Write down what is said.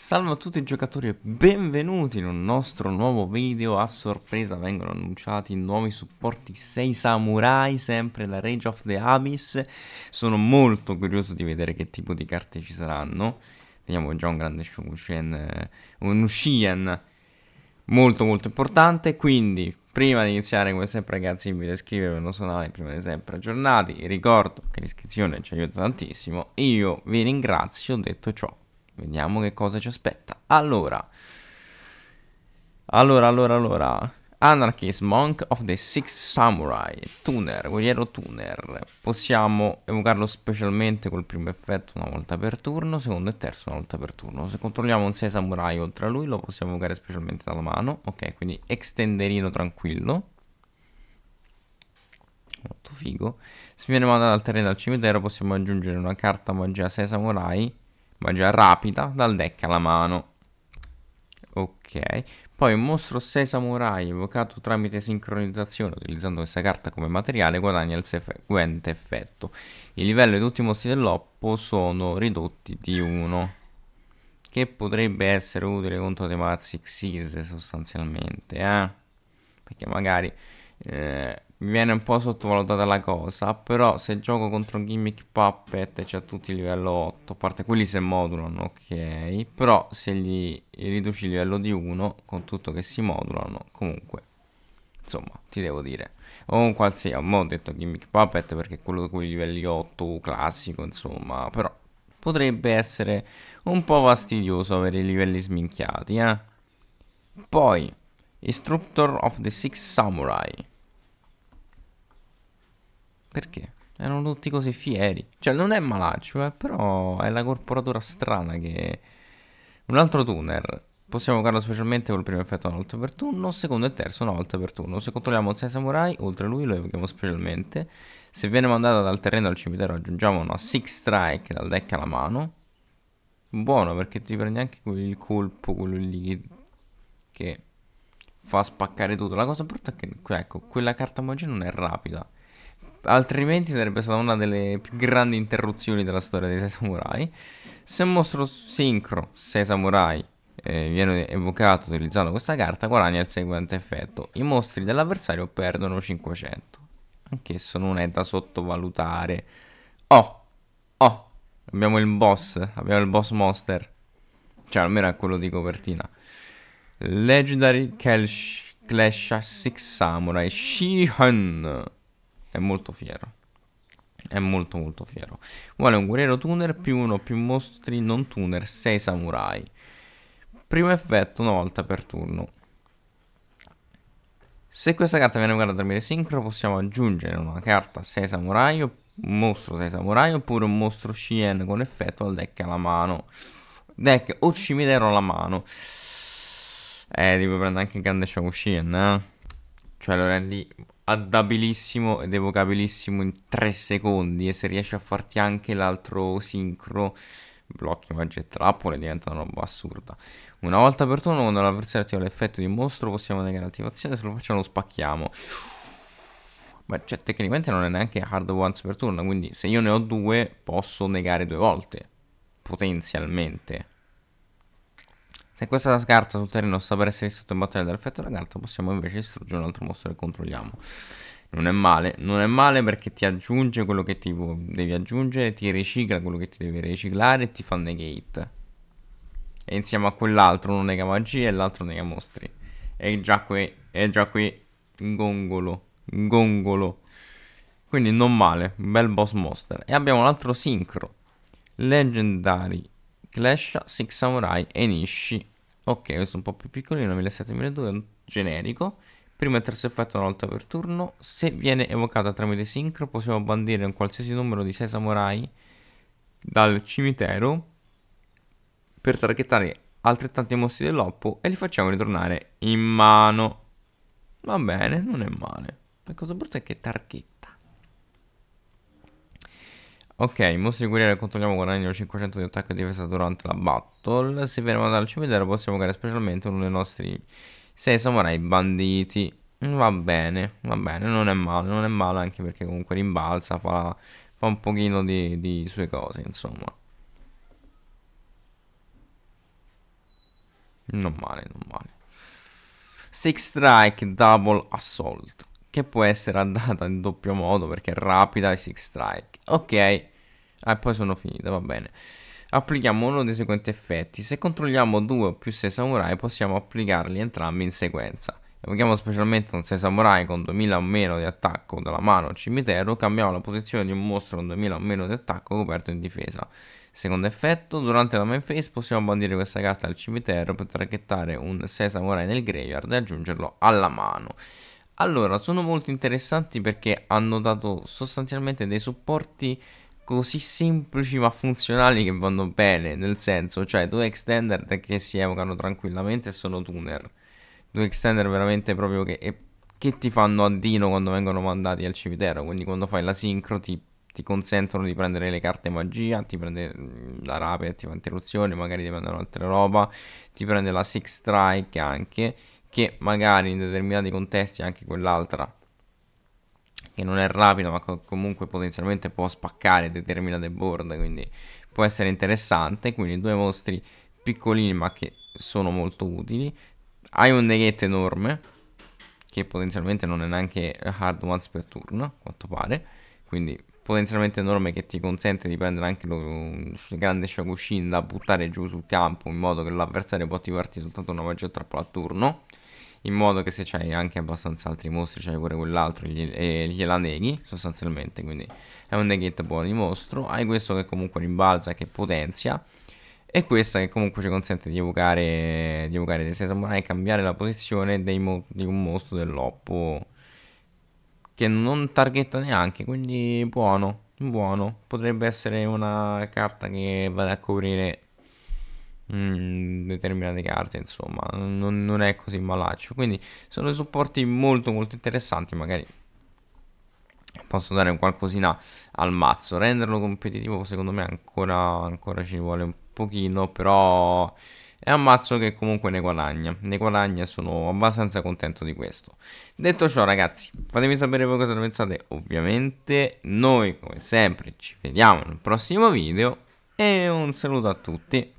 Salve a tutti i giocatori e benvenuti in un nostro nuovo video a sorpresa vengono annunciati nuovi supporti 6 samurai sempre la Rage of the Abyss sono molto curioso di vedere che tipo di carte ci saranno vediamo già un grande Shokushen eh, un Ushien molto molto importante quindi prima di iniziare come sempre ragazzi invito a iscrivervi al nostro canale prima di sempre aggiornati ricordo che l'iscrizione ci aiuta tantissimo io vi ringrazio detto ciò Vediamo che cosa ci aspetta. Allora. Allora, allora, allora. Anarchist Monk of the Six Samurai. Tuner, guerriero tuner. Possiamo evocarlo specialmente col primo effetto una volta per turno, secondo e terzo una volta per turno. Se controlliamo un 6 samurai oltre a lui lo possiamo evocare specialmente dalla mano. Ok, quindi extenderino tranquillo. Molto figo. Se viene mandato al terreno al cimitero possiamo aggiungere una carta magia 6 samurai magia rapida dal deck alla mano. Ok, poi un mostro 6 samurai evocato tramite sincronizzazione utilizzando questa carta come materiale guadagna il seguente effetto. I livelli di tutti i mostri dell'oppo sono ridotti di 1. Che potrebbe essere utile contro dei mazzi Xyz sostanzialmente, eh? Perché magari eh, viene un po' sottovalutata la cosa, però se gioco contro un Gimmick Puppet c'è tutti livello 8, a parte quelli se modulano, ok, però se gli riduci il livello di 1, con tutto che si modulano, comunque, insomma, ti devo dire. O un qualsiasi, ho detto Gimmick Puppet perché è quello con i livelli 8 classico, insomma, però potrebbe essere un po' fastidioso avere i livelli sminchiati, eh. Poi, Instructor of the Six Samurai perché? Erano tutti così fieri. Cioè, non è malaccio, eh, però è la corporatura strana che... Un altro tuner. Possiamo giocarlo specialmente col primo effetto una volta per turno, secondo e terzo una volta per turno. Se controlliamo 6 samurai, oltre a lui lo evochiamo specialmente. Se viene mandata dal terreno al cimitero aggiungiamo una 6 strike dal deck alla mano. Buono perché ti prende anche quel colpo, quello lì che fa spaccare tutto. La cosa brutta è che, ecco, quella carta magia non è rapida altrimenti sarebbe stata una delle più grandi interruzioni della storia dei Sei Samurai. Se un mostro sincro Sei Samurai eh, viene evocato utilizzando questa carta, guadagna il seguente effetto. I mostri dell'avversario perdono 500. Anch'esso non è da sottovalutare. Oh, oh, abbiamo il boss, abbiamo il boss monster. Cioè, almeno è quello di copertina. Legendary Kelsh Clash 6 Samurai Shihan è molto fiero. È molto molto fiero. Vuole un guerriero tuner più uno più mostri non tuner, 6 samurai. Primo effetto una volta per turno. Se questa carta viene guardata per sincro possiamo aggiungere una carta 6 samurai, un mostro 6 samurai oppure un mostro Shien con effetto al deck alla mano. Deck o cimitero alla mano. Eh, devi prendere anche il grande Shao Shien, eh? Cioè lo rendi addabilissimo ed evocabilissimo in 3 secondi e se riesci a farti anche l'altro sincro blocchi magie e trappole diventa una roba assurda una volta per turno quando l'avversario attiva l'effetto di un mostro possiamo negare l'attivazione se lo facciamo lo spacchiamo ma cioè tecnicamente non è neanche hard once per turno quindi se io ne ho due posso negare due volte potenzialmente se questa carta sul terreno sta per essere distrutta in battaglia dall'effetto della carta, possiamo invece distruggere un altro mostro che controlliamo. Non è male, non è male perché ti aggiunge quello che ti devi aggiungere, ti ricicla quello che ti devi riciclare e ti fa negate. E insieme a quell'altro uno nega magia e l'altro nega mostri. E già qui, è già qui, gongolo, gongolo. Quindi non male, bel boss monster. E abbiamo un altro sincro. Legendary Clash, Six Samurai e Nishi. Ok, questo è un po' più piccolino, 1700-1200, generico. Primo e terzo effetto una volta per turno. Se viene evocata tramite sincro, possiamo bandire un qualsiasi numero di 6 samurai dal cimitero per targettare altrettanti mostri dell'oppo e li facciamo ritornare in mano. Va bene, non è male. La cosa brutta è che targhetta. Ok, i mostri guerrieri controlliamo guadagnano 500 di attacco e difesa durante la battle. Se veniamo dal cimitero possiamo creare specialmente uno dei nostri 6 samurai banditi. Va bene, va bene, non è male, non è male anche perché comunque rimbalza, fa, fa un pochino di, di sue cose, insomma. Non male, non male. Six Strike Double Assault che può essere andata in doppio modo perché è rapida e six strike. Ok, e ah, poi sono finita, va bene. Applichiamo uno dei seguenti effetti. Se controlliamo due o più sei samurai possiamo applicarli entrambi in sequenza. Applichiamo specialmente un 6 samurai con 2000 o meno di attacco dalla mano al cimitero, cambiamo la posizione di un mostro con 2000 o meno di attacco coperto in difesa. Secondo effetto, durante la main phase possiamo bandire questa carta al cimitero per traghettare un 6 samurai nel graveyard e aggiungerlo alla mano. Allora, sono molto interessanti perché hanno dato sostanzialmente dei supporti così semplici ma funzionali che vanno bene, nel senso, cioè due extender che si evocano tranquillamente e sono tuner. Due extender veramente proprio che, e, che ti fanno a quando vengono mandati al cimitero, quindi quando fai la sincro ti, ti consentono di prendere le carte magia, ti prende mm, la rape, ti fa interruzione, magari ti prendono altre roba, ti prende la six strike anche che magari in determinati contesti anche quell'altra che non è rapida ma comunque potenzialmente può spaccare determinate board quindi può essere interessante quindi due mostri piccolini ma che sono molto utili hai un neghetto enorme che potenzialmente non è neanche hard once per turno a quanto pare quindi potenzialmente enorme che ti consente di prendere anche lo, un grande Shakushin da buttare giù sul campo in modo che l'avversario può attivarti soltanto una magia trappola a turno in modo che se c'hai anche abbastanza altri mostri, c'hai pure quell'altro gli, e gliela neghi sostanzialmente, quindi è un neghetto buono di mostro, hai questo che comunque rimbalza, che potenzia, e questa che comunque ci consente di evocare, di evocare dei samurai e cambiare la posizione mo, di un mostro dell'oppo che non targetta neanche, quindi buono, buono, potrebbe essere una carta che vada a coprire Mm, determinate carte, insomma, non, non è così malaccio. Quindi sono supporti molto molto interessanti, magari posso dare un qualcosina al mazzo. Renderlo competitivo secondo me ancora, ancora ci vuole un pochino, però è un mazzo che comunque ne guadagna. Ne guadagna sono abbastanza contento di questo. Detto ciò ragazzi, fatemi sapere voi cosa ne pensate. Ovviamente noi come sempre ci vediamo nel prossimo video e un saluto a tutti.